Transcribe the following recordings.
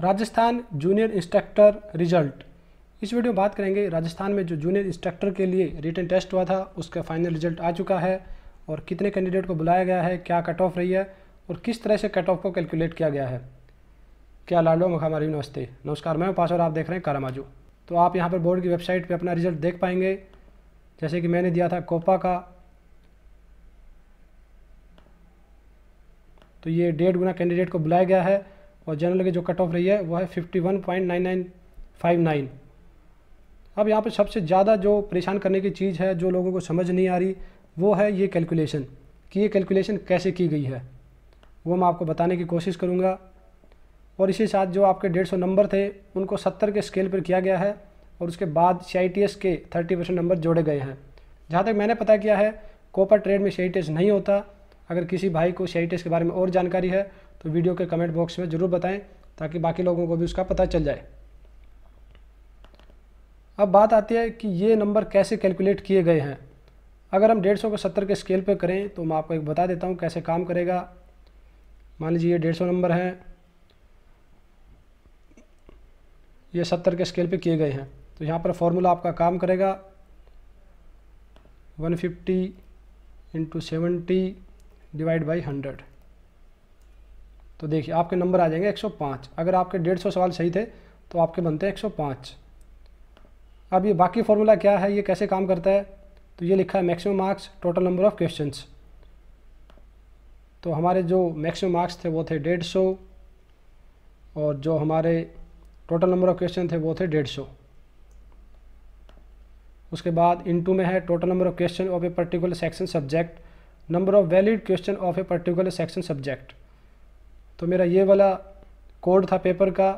Rajasthan junior instructor result इस video में बात करेंगे राजस्थान में जो जूनियर इंस्ट्रक्टर के लिए रिटर्न टेस्ट हुआ था उसका फाइनल रिजल्ट आ चुका है और कितने कैंडिडेट को बुलाया गया है क्या कट ऑफ रही है और किस तरह से कट ऑफ को कैलकुलेट किया गया है क्या लाडो मुखामारी नमस्ते नमस्कार मैं पास और आप देख रहे हैं कारामाजू तो आप यहाँ पर बोर्ड की वेबसाइट पर अपना रिजल्ट देख पाएंगे जैसे कि मैंने दिया था कोपा का तो ये डेढ़ गुना कैंडिडेट को बुलाया गया है और जनरल की जो कट ऑफ रही है वो है fifty one point nine nine five nine अब यहाँ पर सबसे ज़्यादा जो परेशान करने की चीज़ है जो लोगों को समझ नहीं आ रही वो है ये कैलकुलेशन कि ये कैलकुलेशन कैसे की गई है वो मैं आपको बताने की कोशिश करूँगा और इसी साथ जो आपके डेढ़ सौ नंबर थे उनको सत्तर के स्केल पर किया गया है और उसके बाद सी के थर्टी परसेंट नंबर जोड़े गए हैं जहाँ तक मैंने पता किया है कॉपर ट्रेड में सी नहीं होता अगर किसी भाई को सी टेस्ट के बारे में और जानकारी है तो वीडियो के कमेंट बॉक्स में ज़रूर बताएं ताकि बाकी लोगों को भी उसका पता चल जाए अब बात आती है कि ये नंबर कैसे कैलकुलेट किए गए हैं अगर हम डेढ़ सौ को सत्तर के स्केल पर करें तो मैं आपको एक बता देता हूँ कैसे काम करेगा मान लीजिए ये डेढ़ सौ नंबर हैं ये सत्तर के स्केल पे किए गए हैं तो यहाँ पर फॉर्मूला आपका काम करेगा one fifty into seventy divide by hundred तो देखिए आपके नंबर आ जाएंगे 105 अगर आपके 150 सवाल सही थे तो आपके बनते हैं 105 अब ये बाकी फार्मूला क्या है ये कैसे काम करता है तो ये लिखा है maximum marks total number of questions तो हमारे जो मैक्सिमम मार्क्स थे वो थे डेढ़ सौ और जो हमारे टोटल नंबर ऑफ़ क्वेश्चन थे वो थे डेढ़ सौ उसके बाद इनटू में है total number of question of a particular section subject number of valid question of a particular section subject तो मेरा ये वाला कोड था पेपर का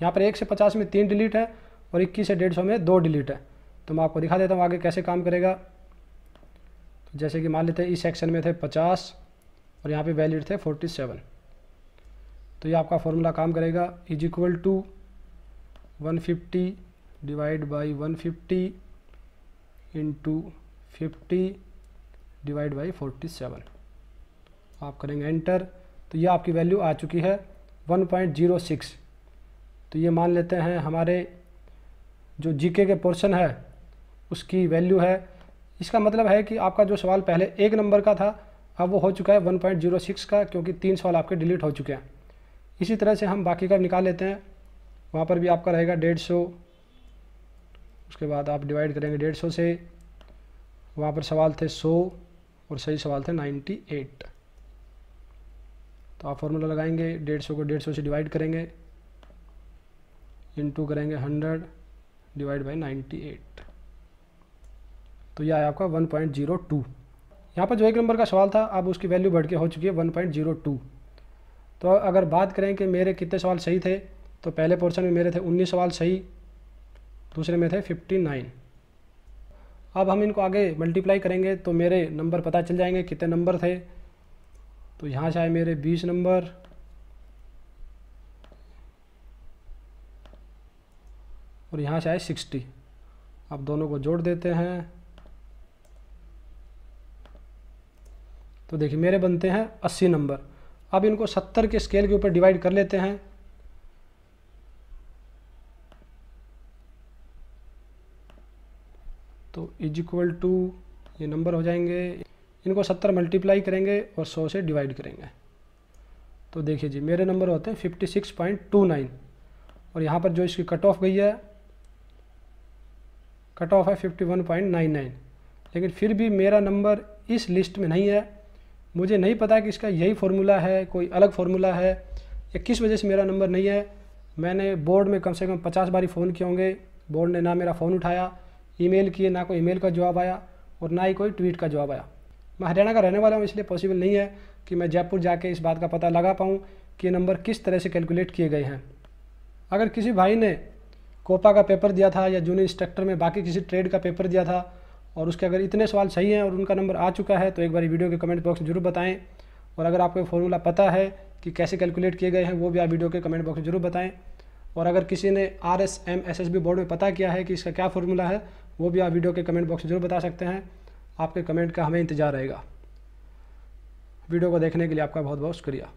यहाँ पर एक से पचास में तीन डिलीट है और इक्कीस से डेढ़ सौ में दो डिलीट है तो मैं आपको दिखा देता हूँ आगे कैसे काम करेगा तो जैसे कि मान लेते हैं इस सेक्शन में थे पचास और यहाँ पे वैलिड थे फोर्टी सेवन तो ये आपका फॉर्मूला काम करेगा is equal to one fifty divide by one fifty two fifty divide by forty seven आप करेंगे एंटर तो ये आपकी वैल्यू आ चुकी है वन पॉइंट जीरो सिक्स तो ये मान लेते हैं हमारे जो जीके के पोर्शन है उसकी वैल्यू है इसका मतलब है कि आपका जो सवाल पहले एक नंबर का था अब वो हो चुका है वन पॉइंट जीरो सिक्स का क्योंकि तीन सवाल आपके डिलीट हो चुके हैं इसी तरह से हम बाकी का निकाल लेते हैं वहाँ पर भी आपका रहेगा डेढ़ सौ उसके बाद आप डिवाइड करेंगे डेढ़ सौ से वहाँ पर सवाल थे सौ और सही सवाल थे 98 तो आप फॉर्मूला लगाएंगे डेढ़ सौ को डेढ़ सौ से डिवाइड करेंगे इंटू करेंगे hundred divide by ninety eight तो यह आया आपका वन पॉइंट जीरो टू यहाँ पर जो एक नंबर का सवाल था अब उसकी वैल्यू बढ़ के हो चुकी है वन पॉइंट जीरो टू तो अगर बात करें कि मेरे कितने सवाल सही थे तो पहले पोर्शन में मेरे थे उन्नीस सवाल सही दूसरे में थे फिफ्टी नाइन अब हम इनको आगे मल्टीप्लाई करेंगे तो मेरे नंबर पता चल जाएंगे कितने नंबर थे तो यहाँ से आए मेरे बीस नंबर और यहाँ से आए सिक्सटी अब दोनों को जोड़ देते हैं तो देखिए मेरे बनते हैं अस्सी नंबर अब इनको सत्तर के स्केल के ऊपर डिवाइड कर लेते हैं तो इज इक्वल टू ये नंबर हो जाएंगे इनको सत्तर मल्टीप्लाई करेंगे और सौ से डिवाइड करेंगे तो देखिए जी मेरे नंबर होते हैं fifty six point two nine और यहाँ पर जो इसकी कट ऑफ गई है कट ऑफ है fifty one point nine nine लेकिन फिर भी मेरा नंबर इस लिस्ट में नहीं है मुझे नहीं पता कि इसका यही फॉर्मूला है कोई अलग फार्मूला है या किस वजह से मेरा नंबर नहीं है मैंने बोर्ड में कम से कम पचास बारी फ़ोन किए होंगे बोर्ड ने ना मेरा फ़ोन उठाया ईमेल किए ना कोई ईमेल का जवाब आया और ना ही कोई ट्वीट का जवाब आया मैं हरियाणा का रहने वाला हूँ इसलिए पॉसिबल नहीं है कि मैं जयपुर जाके इस बात का पता लगा पाऊँ कि नंबर किस तरह से कैलकुलेट किए गए हैं अगर किसी भाई ने कोपा का पेपर दिया था या जूनियर इंस्ट्रक्टर में बाकी किसी ट्रेड का पेपर दिया था और उसके अगर इतने सवाल सही हैं और उनका नंबर आ चुका है तो एक बार वीडियो के कमेंट बॉक्स में जरूर बताएं और अगर आपको फॉर्मूला पता है कि कैसे कैलकुलेट किए गए हैं वो भी आप वीडियो के कमेंट बॉक्स में जरूर बताएं और अगर किसी ने R S M S S B board में पता किया है कि इसका क्या फॉर्मूला है वो भी आप वीडियो के कमेंट बॉक्स में जरूर बता सकते हैं आपके कमेंट का हमें इंतज़ार रहेगा वीडियो को देखने के लिए आपका बहुत बहुत शुक्रिया